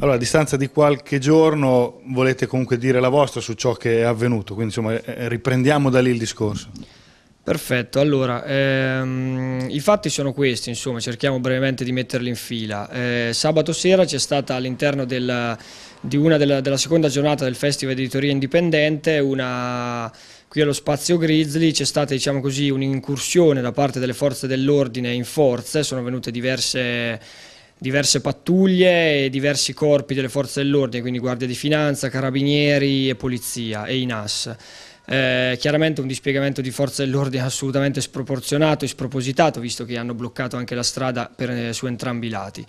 Allora, a distanza di qualche giorno volete comunque dire la vostra su ciò che è avvenuto, quindi insomma eh, eh, riprendiamo da lì il discorso. Perfetto, allora ehm, i fatti sono questi, insomma, cerchiamo brevemente di metterli in fila. Eh, sabato sera c'è stata all'interno di una della, della, seconda giornata del Festival Editoria Indipendente una, qui allo Spazio Grizzly c'è stata diciamo un'incursione da parte delle forze dell'ordine in forze, sono venute diverse diverse pattuglie e diversi corpi delle forze dell'ordine, quindi Guardia di Finanza, Carabinieri e Polizia e INAS. Eh, chiaramente un dispiegamento di forze dell'ordine assolutamente sproporzionato e spropositato, visto che hanno bloccato anche la strada per, eh, su entrambi i lati.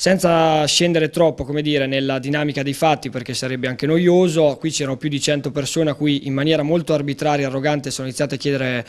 Senza scendere troppo come dire, nella dinamica dei fatti perché sarebbe anche noioso, qui c'erano più di 100 persone a cui in maniera molto arbitraria e arrogante sono iniziate a chiedere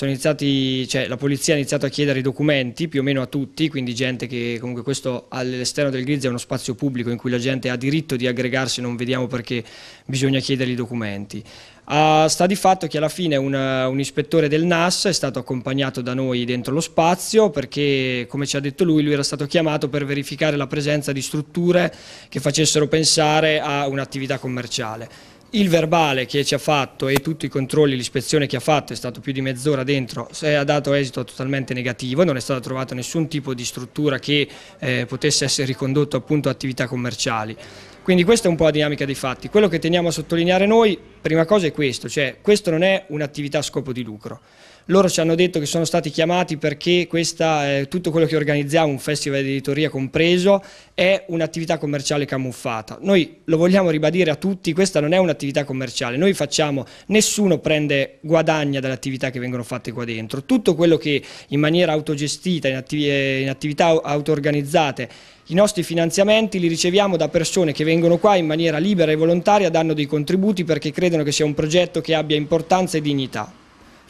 Iniziati, cioè, la polizia ha iniziato a chiedere i documenti più o meno a tutti, quindi gente che comunque questo all'esterno del Grizz è uno spazio pubblico in cui la gente ha diritto di aggregarsi, non vediamo perché bisogna chiedere i documenti. Uh, sta di fatto che alla fine un, un, ispettore del NAS è stato accompagnato da noi dentro lo spazio perché, come ci ha detto lui, lui era stato chiamato per verificare la presenza di strutture che facessero pensare a un'attività commerciale. Il verbale che ci ha fatto e tutti i controlli, l'ispezione che ha fatto è stato più di mezz'ora dentro, ha dato esito totalmente negativo, non è stato trovato nessun tipo di struttura che eh, potesse essere ricondotto appunto a attività commerciali. Quindi questa è un po' la dinamica dei fatti. Quello che teniamo a sottolineare noi, prima cosa è questo, cioè questo non è un'attività a scopo di lucro. Loro ci hanno detto che sono stati chiamati perché questa, eh, tutto quello che organizziamo, un festival di editoria compreso, è un'attività commerciale camuffata. Noi lo vogliamo ribadire a tutti, questa non è un'attività commerciale, noi facciamo, nessuno prende guadagna dalle attività che vengono fatte qua dentro, tutto quello che in maniera autogestita, in, attiv eh, in attività auto-organizzate, i nostri finanziamenti li riceviamo da persone che vengono qua in maniera libera e volontaria, danno dei contributi perché credono che sia un progetto che abbia importanza e dignità.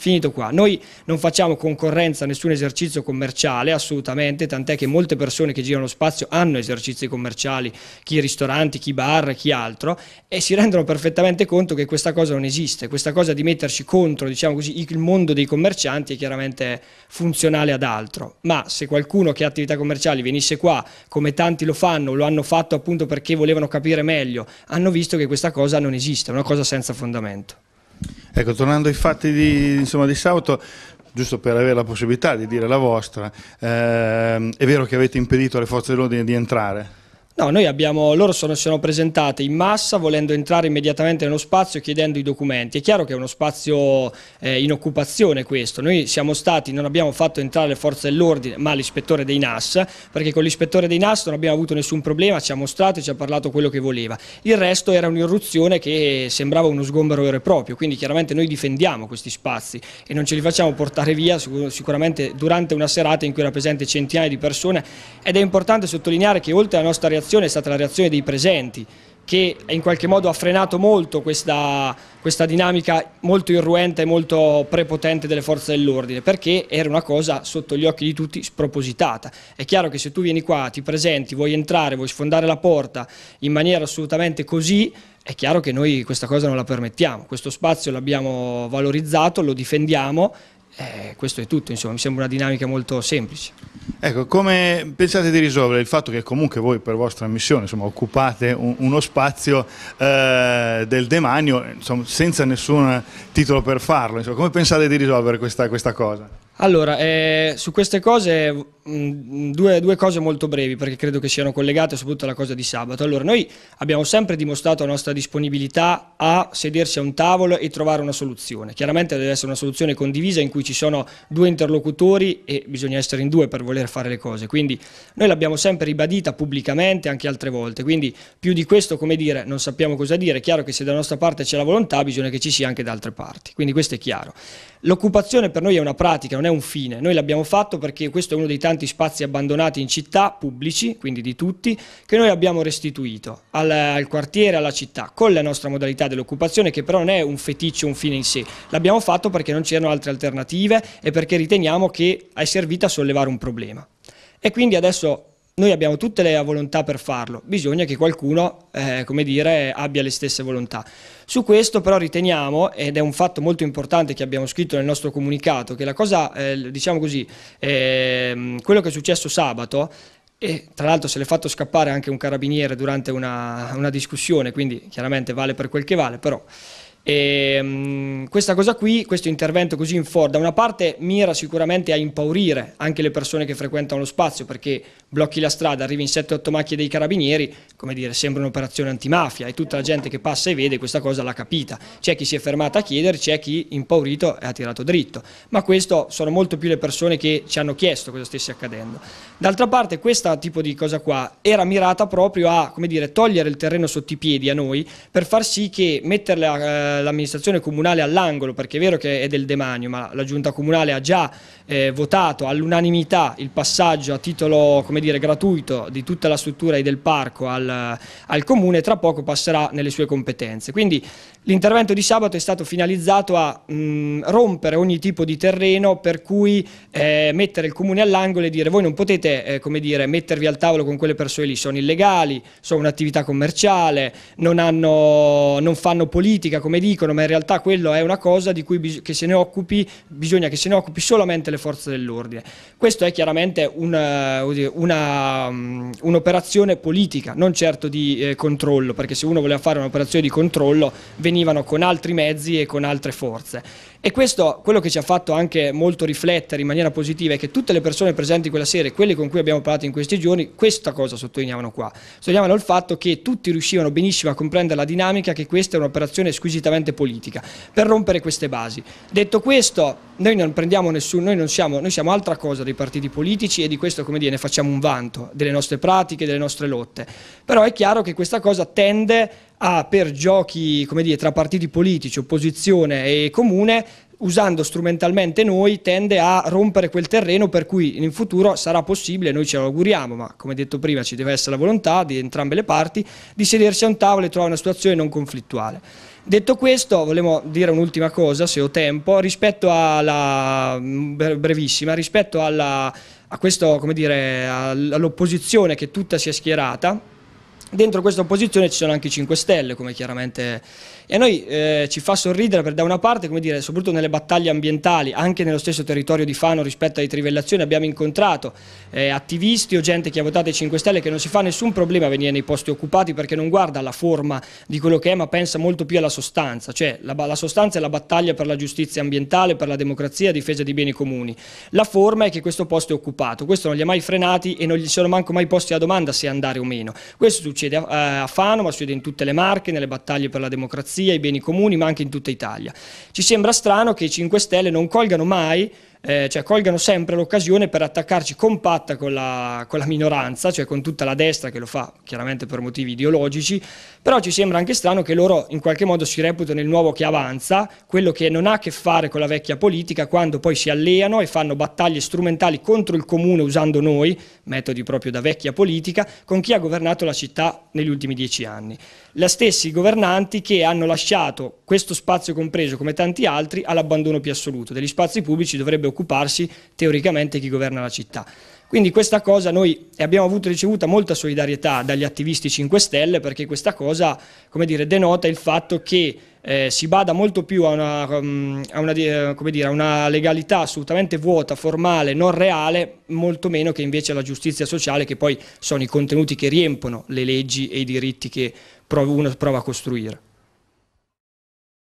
Finito qua. Noi non facciamo concorrenza a nessun esercizio commerciale, assolutamente, tant'è che molte persone che girano lo spazio hanno esercizi commerciali, chi ristoranti, chi bar, chi altro, e si rendono perfettamente conto che questa cosa non esiste. Questa cosa di metterci contro, diciamo così, il mondo dei commercianti è chiaramente funzionale ad altro. Ma se qualcuno che ha attività commerciali venisse qua, come tanti lo fanno, lo hanno fatto appunto perché volevano capire meglio, hanno visto che questa cosa non esiste, è una cosa senza fondamento. Ecco, tornando ai fatti di, insomma, di Sauto, giusto per avere la possibilità di dire la vostra, ehm, è vero che avete impedito alle forze dell'ordine di entrare? No, noi abbiamo, loro sono, sono presentate in massa volendo entrare immediatamente nello spazio chiedendo i documenti. È chiaro che è uno spazio eh, in occupazione questo, noi siamo stati, non abbiamo fatto entrare le forze dell'ordine ma l'ispettore dei NAS, perché con l'ispettore dei NAS non abbiamo avuto nessun problema, ci ha mostrato e ci ha parlato quello che voleva. Il resto era un'irruzione che sembrava uno sgombero vero e proprio, quindi chiaramente noi difendiamo questi spazi e non ce li facciamo portare via sicuramente durante una serata in cui era presente centinaia di persone ed è importante sottolineare che oltre alla nostra reazione reazione è stata la reazione dei presenti che in qualche modo ha frenato molto questa, questa dinamica molto irruente e molto prepotente delle forze dell'ordine, perché era una cosa sotto gli occhi di tutti spropositata. È chiaro che se tu vieni qua, ti presenti, vuoi entrare, vuoi sfondare la porta in maniera assolutamente così, è chiaro che noi questa cosa non la permettiamo, questo spazio l'abbiamo valorizzato, lo difendiamo eh, questo è tutto, insomma, mi sembra una dinamica molto semplice. Ecco, come pensate di risolvere il fatto che comunque voi per vostra missione insomma, occupate un, uno spazio eh, del demanio insomma, senza nessun titolo per farlo? come pensate di risolvere questa, questa cosa? Allora, eh, su queste cose, mh, mm, mm, due, due, cose molto brevi perché credo che siano collegate soprattutto alla cosa di sabato. Allora, noi abbiamo sempre dimostrato la nostra disponibilità a sedersi a un tavolo e trovare una soluzione. Chiaramente deve essere una soluzione condivisa in cui ci sono due interlocutori e bisogna essere in due per voler fare le cose. Quindi noi l'abbiamo sempre ribadita pubblicamente anche altre volte. Quindi più di questo, come dire, non sappiamo cosa dire. È chiaro che se da nostra parte c'è la volontà, bisogna che ci sia anche da altre parti. Quindi questo è chiaro. L'occupazione per noi è una pratica, non è un fine, noi l'abbiamo fatto perché questo è uno dei tanti spazi abbandonati in città, pubblici, quindi di tutti, che noi abbiamo restituito al, al quartiere, alla città, con la nostra modalità dell'occupazione che però non è un feticcio, un fine in sé, l'abbiamo fatto perché non c'erano altre alternative e perché riteniamo che è servita a sollevare un problema. E quindi adesso noi abbiamo tutte le volontà per farlo, bisogna che qualcuno eh, come dire, abbia le stesse volontà. Su questo però riteniamo, ed è un fatto molto importante che abbiamo scritto nel nostro comunicato, che la cosa, eh, diciamo così, eh, quello che è successo sabato e tra l'altro se l'è fatto scappare anche un carabiniere durante una, una discussione, quindi chiaramente vale per quel che vale, però e, ehm, questa cosa qui, questo intervento così in for, da una parte mira sicuramente a impaurire anche le persone che frequentano lo spazio perché blocchi la strada, arrivi in 7-8 macchie dei carabinieri, come dire, sembra un'operazione antimafia e tutta la gente che passa e vede questa cosa l'ha capita. C'è chi si è fermata a chiedere, c'è chi impaurito e ha tirato dritto, ma questo sono molto più le persone che ci hanno chiesto cosa stesse accadendo. D'altra parte questa tipo di cosa qua era mirata proprio a, come dire, togliere il terreno sotto i piedi a noi per far sì che metterla... Eh, l'amministrazione comunale all'angolo, perché è vero che è del demanio, ma la giunta comunale ha già eh, votato all'unanimità il passaggio a titolo come dire, gratuito di tutta la struttura e del parco al, al comune, tra poco passerà nelle sue competenze. Quindi l'intervento di sabato è stato finalizzato a mh, mm, rompere ogni tipo di terreno per cui eh, mettere il comune all'angolo e dire voi non potete eh, dire, mettervi al tavolo con quelle persone lì, sono illegali, sono un'attività commerciale, non, hanno, non fanno politica, come dicono, ma in realtà quello è una cosa di cui che se ne occupi, bisogna che se ne occupi solamente le forze dell'ordine. Questo è chiaramente eh, mm, un'operazione politica, non certo di eh, controllo, perché se uno voleva fare un'operazione di controllo venivano con altri mezzi e con altre forze. E questo, quello che ci ha fatto anche molto riflettere in maniera positiva è che tutte le persone presenti quella sera e quelle con cui abbiamo parlato in questi giorni, questa cosa sottolineavano qua, sottolineavano il fatto che tutti riuscivano benissimo a comprendere la dinamica che questa è un'operazione squisitamente prettamente politica, per rompere queste basi. Detto questo, noi non prendiamo nessuno, noi, non siamo, noi siamo altra cosa dei partiti politici e di questo come dire, ne facciamo un vanto, delle nostre pratiche, delle nostre lotte. Però è chiaro che questa cosa tende a, per giochi come dire, tra partiti politici, opposizione e comune, usando strumentalmente noi, tende a rompere quel terreno per cui in futuro sarà possibile, noi ce lo auguriamo, ma come detto prima ci deve essere la volontà di entrambe le parti, di sedersi a un tavolo e trovare una situazione non conflittuale. Detto questo, volevo dire un'ultima cosa, se ho tempo, rispetto alla, brevissima, rispetto alla, a questo, come dire, all'opposizione che tutta si è schierata, dentro questa opposizione ci sono anche i 5 Stelle, come chiaramente e a noi eh, ci fa sorridere perché da una parte, come dire, soprattutto nelle battaglie ambientali, anche nello stesso territorio di Fano rispetto alle trivellazioni abbiamo incontrato eh, attivisti o gente che ha votato i 5 Stelle che non si fa nessun problema a venire nei posti occupati perché non guarda alla forma di quello che è ma pensa molto più alla sostanza, cioè la, la sostanza è la battaglia per la giustizia ambientale, per la democrazia, difesa di beni comuni. La forma è che questo posto è occupato, questo non li ha mai frenati e non gli sono manco mai posti la domanda se andare o meno. Questo succede a, a Fano ma succede in tutte le Marche, nelle battaglie per la democrazia democrazia, i beni comuni, ma anche in tutta Italia. Ci sembra strano che i 5 Stelle non colgano mai eh, cioè colgano sempre l'occasione per attaccarci compatta con la, con la, minoranza, cioè con tutta la destra che lo fa chiaramente per motivi ideologici, però ci sembra anche strano che loro in qualche modo si reputano il nuovo che avanza, quello che non ha a che fare con la vecchia politica, quando poi si alleano e fanno battaglie strumentali contro il comune usando noi, metodi proprio da vecchia politica, con chi ha governato la città negli ultimi dieci anni. La stessi governanti che hanno lasciato questo spazio compreso, come tanti altri, all'abbandono più assoluto. Degli spazi pubblici dovrebbe occuparsi teoricamente chi governa la città. Quindi questa cosa noi abbiamo avuto ricevuta molta solidarietà dagli attivisti 5 Stelle perché questa cosa dire, denota il fatto che eh, si bada molto più a una, um, a, una, eh, dire, a una, legalità assolutamente vuota, formale, non reale, molto meno che invece alla giustizia sociale che poi sono i contenuti che riempono le leggi e i diritti che uno prova a costruire.